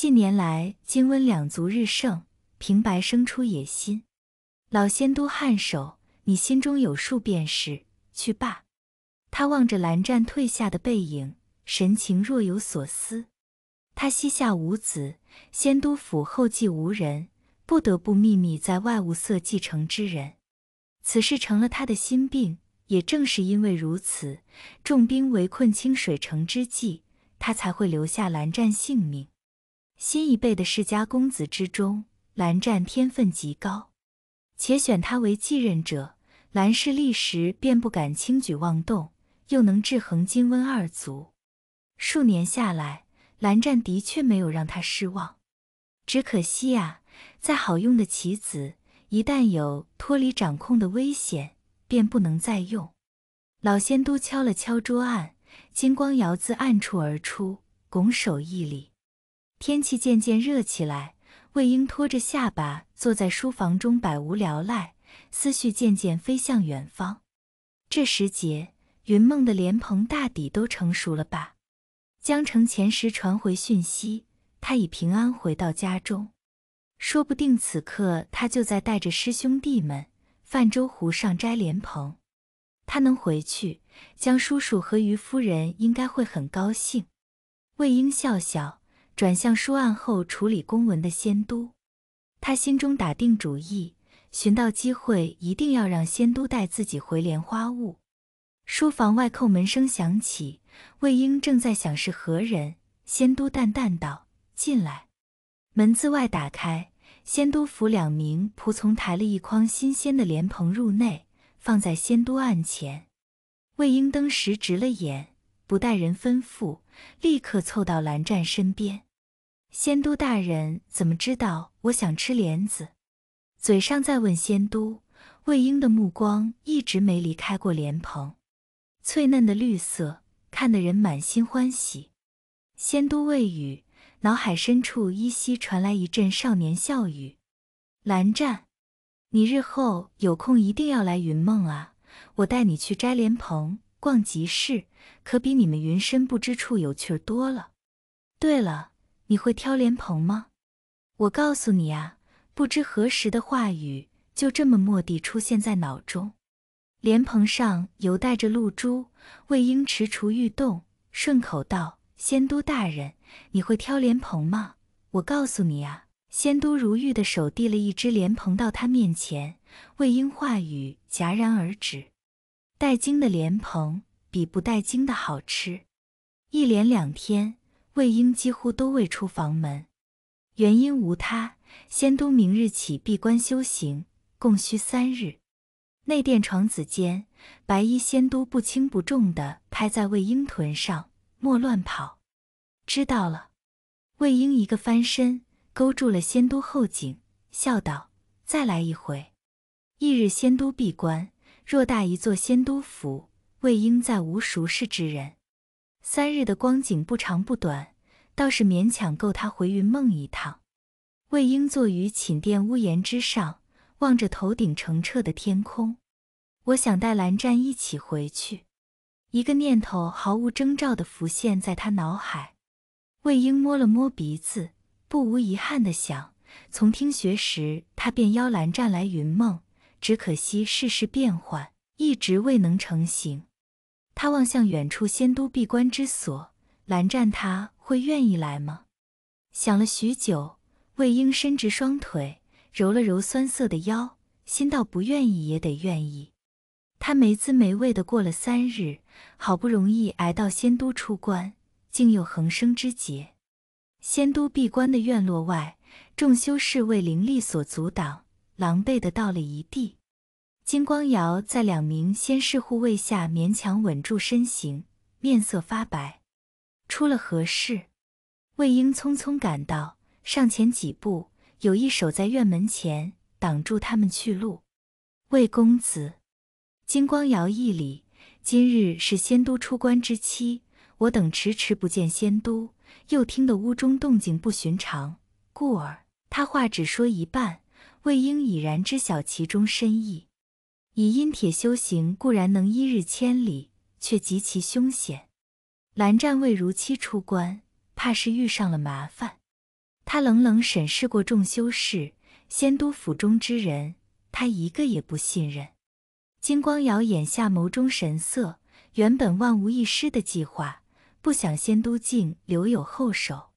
近年来，金温两族日盛，平白生出野心。老仙都颔首：“你心中有数便是。”去罢。他望着蓝湛退下的背影，神情若有所思。他膝下无子，仙都府后继无人，不得不秘密在外物色继承之人。此事成了他的心病。也正是因为如此，重兵围困清水城之际，他才会留下蓝湛性命。新一辈的世家公子之中，蓝湛天分极高，且选他为继任者，蓝氏立时便不敢轻举妄动，又能制衡金温二族。数年下来，蓝湛的确没有让他失望。只可惜啊，再好用的棋子，一旦有脱离掌控的危险，便不能再用。老仙都敲了敲桌案，金光瑶自暗处而出，拱手一礼。天气渐渐热起来，魏婴拖着下巴坐在书房中，百无聊赖，思绪渐渐飞向远方。这时节，云梦的莲蓬大抵都成熟了吧？江城前时传回讯息，他已平安回到家中。说不定此刻他就在带着师兄弟们泛舟湖上摘莲蓬。他能回去，江叔叔和于夫人应该会很高兴。魏婴笑笑。转向书案后处理公文的仙都，他心中打定主意，寻到机会一定要让仙都带自己回莲花坞。书房外叩门声响起，魏婴正在想是何人。仙都淡淡道：“进来。”门自外打开，仙都府两名仆从抬了一筐新鲜的莲蓬入内，放在仙都案前。魏婴登时直了眼，不待人吩咐，立刻凑到蓝湛身边。仙都大人怎么知道我想吃莲子？嘴上在问仙都，魏婴的目光一直没离开过莲蓬，翠嫩的绿色看得人满心欢喜。仙都未语，脑海深处依稀传来一阵少年笑语：“蓝湛，你日后有空一定要来云梦啊，我带你去摘莲蓬、逛集市，可比你们云深不知处有趣儿多了。”对了。你会挑莲蓬吗？我告诉你啊，不知何时的话语就这么蓦地出现在脑中。莲蓬上犹带着露珠，魏婴踟蹰欲动，顺口道：“仙都大人，你会挑莲蓬吗？”我告诉你啊，仙都如玉的手递了一只莲蓬到他面前。魏婴话语戛然而止。带茎的莲蓬比不带茎的好吃。一连两天。魏婴几乎都未出房门，原因无他，仙都明日起闭关修行，共需三日。内殿床子间，白衣仙都不轻不重地拍在魏婴臀上：“莫乱跑。”知道了。魏婴一个翻身，勾住了仙都后颈，笑道：“再来一回。”翌日，仙都闭关，偌大一座仙都府，魏婴再无熟识之人。三日的光景不长不短，倒是勉强够他回云梦一趟。魏婴坐于寝殿屋檐之上，望着头顶澄澈的天空，我想带蓝湛一起回去。一个念头毫无征兆地浮现在他脑海。魏婴摸了摸鼻子，不无遗憾地想：从听学时，他便邀蓝湛来云梦，只可惜世事变幻，一直未能成行。他望向远处仙都闭关之所，蓝湛他会愿意来吗？想了许久，魏婴伸直双腿，揉了揉酸涩的腰，心道不愿意也得愿意。他没滋没味的过了三日，好不容易挨到仙都出关，竟又横生枝节。仙都闭关的院落外，众修士为灵力所阻挡，狼狈的倒了一地。金光瑶在两名仙士护卫下勉强稳住身形，面色发白。出了何事？魏婴匆匆赶到，上前几步，有一守在院门前挡住他们去路。魏公子，金光瑶一礼。今日是仙都出关之期，我等迟迟不见仙都，又听得屋中动静不寻常，故而他话只说一半。魏婴已然知晓其中深意。以阴铁修行固然能一日千里，却极其凶险。蓝湛未如期出关，怕是遇上了麻烦。他冷冷审视过众修士、仙都府中之人，他一个也不信任。金光瑶眼下眸中神色，原本万无一失的计划，不想仙都竟留有后手。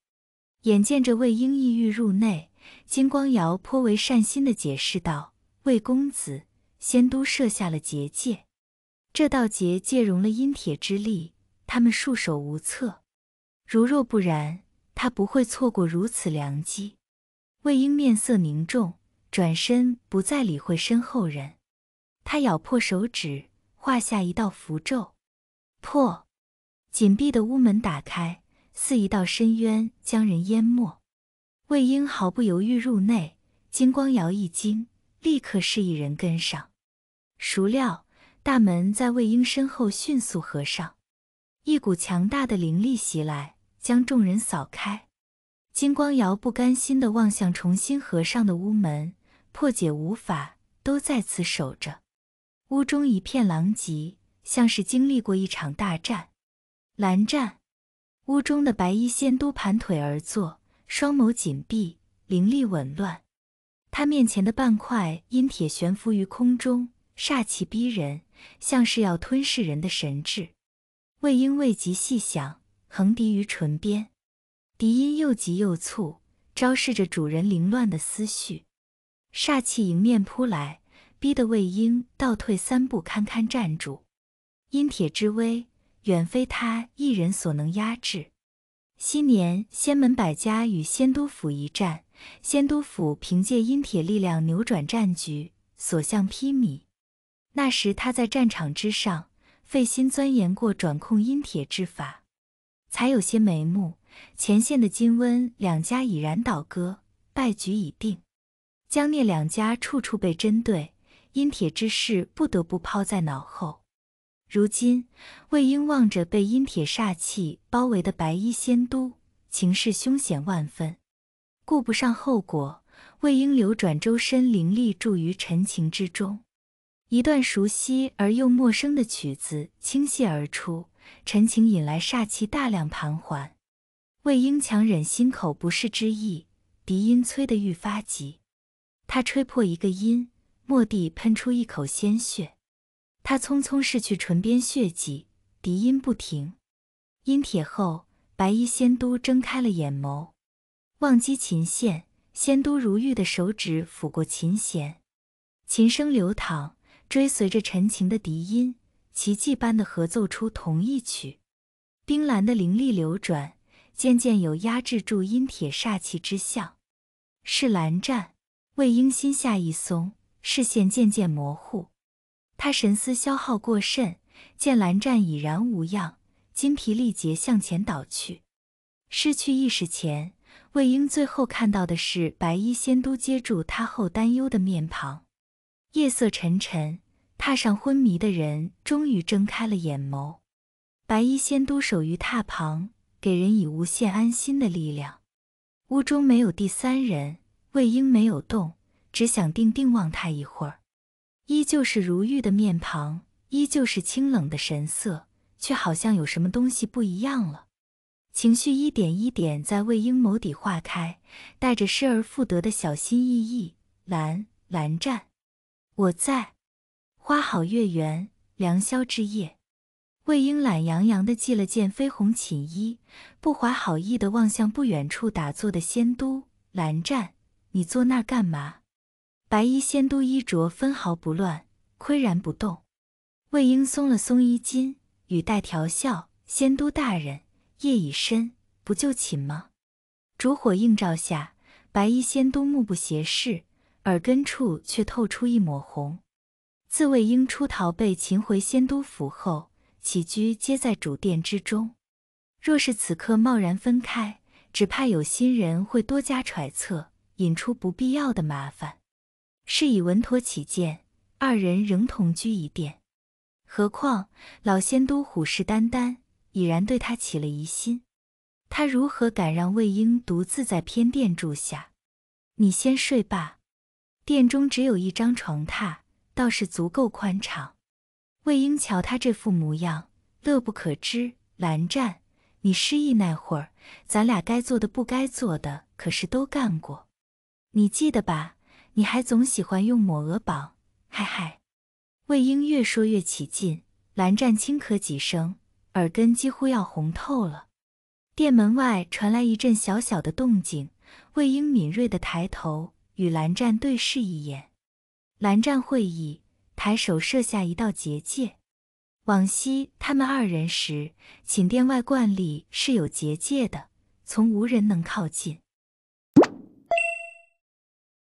眼见着魏婴意欲入内，金光瑶颇为善心的解释道：“魏公子。”仙都设下了结界，这道结界融了阴铁之力，他们束手无策。如若不然，他不会错过如此良机。魏婴面色凝重，转身不再理会身后人。他咬破手指，画下一道符咒。破！紧闭的屋门打开，似一道深渊将人淹没。魏婴毫不犹豫入内。金光瑶一惊，立刻示意人跟上。孰料大门在魏婴身后迅速合上，一股强大的灵力袭来，将众人扫开。金光瑶不甘心地望向重新合上的屋门，破解无法，都在此守着。屋中一片狼藉，像是经历过一场大战。蓝湛，屋中的白衣仙都盘腿而坐，双眸紧闭，灵力紊乱。他面前的半块阴铁悬浮于空中。煞气逼人，像是要吞噬人的神智。魏婴未及细想，横笛于唇边，笛音又急又促，昭示着主人凌乱的思绪。煞气迎面扑来，逼得魏婴倒退三步，堪堪站住。阴铁之威远非他一人所能压制。昔年仙门百家与仙都府一战，仙都府凭借阴铁力量扭转战局，所向披靡。那时他在战场之上费心钻研过转控阴铁之法，才有些眉目。前线的金温两家已然倒戈，败局已定。江聂两家处处被针对，阴铁之事不得不抛在脑后。如今，魏婴望着被阴铁煞气包围的白衣仙都，情势凶险万分，顾不上后果。魏婴流转周身灵力，注于陈情之中。一段熟悉而又陌生的曲子倾泻而出，陈情引来煞气大量盘桓。魏婴强忍心口不适之意，笛音催得愈发急。他吹破一个音，蓦地喷出一口鲜血。他匆匆拭去唇边血迹，笛音不停。音铁后，白衣仙都睁开了眼眸，忘击琴弦，仙都如玉的手指抚过琴弦，琴声流淌。追随着陈情的笛音，奇迹般的合奏出同一曲。冰蓝的灵力流转，渐渐有压制住阴铁煞气之象。是蓝湛，魏婴心下一松，视线渐渐模糊。他神思消耗过甚，见蓝湛已然无恙，精疲力竭向前倒去，失去意识前，魏婴最后看到的是白衣仙都接住他后担忧的面庞。夜色沉沉，踏上昏迷的人终于睁开了眼眸。白衣仙都守于榻旁，给人以无限安心的力量。屋中没有第三人，魏婴没有动，只想定定望他一会儿。依旧是如玉的面庞，依旧是清冷的神色，却好像有什么东西不一样了。情绪一点一点在魏婴眸底化开，带着失而复得的小心翼翼。蓝蓝湛。我在花好月圆良宵之夜，魏婴懒洋洋的系了件绯红寝衣，不怀好意的望向不远处打坐的仙都蓝湛，你坐那儿干嘛？白衣仙都衣着分毫不乱，岿然不动。魏婴松了松衣襟，语带调笑：“仙都大人，夜已深，不就寝吗？”烛火映照下，白衣仙都目不斜视。耳根处却透出一抹红。自魏婴出逃被擒回仙都府后，起居皆在主殿之中。若是此刻贸然分开，只怕有心人会多加揣测，引出不必要的麻烦。是以稳妥起见，二人仍同居一殿。何况老仙都虎视眈眈，已然对他起了疑心，他如何敢让魏婴独自在偏殿住下？你先睡吧。殿中只有一张床榻，倒是足够宽敞。魏婴瞧他这副模样，乐不可支。蓝湛，你失忆那会儿，咱俩该做的、不该做的，可是都干过。你记得吧？你还总喜欢用抹额榜，嗨嗨！魏婴越说越起劲。蓝湛轻咳几声，耳根几乎要红透了。店门外传来一阵小小的动静，魏婴敏锐的抬头。与蓝湛对视一眼，蓝湛会意，抬手设下一道结界。往昔他们二人时，寝殿外惯例是有结界的，从无人能靠近。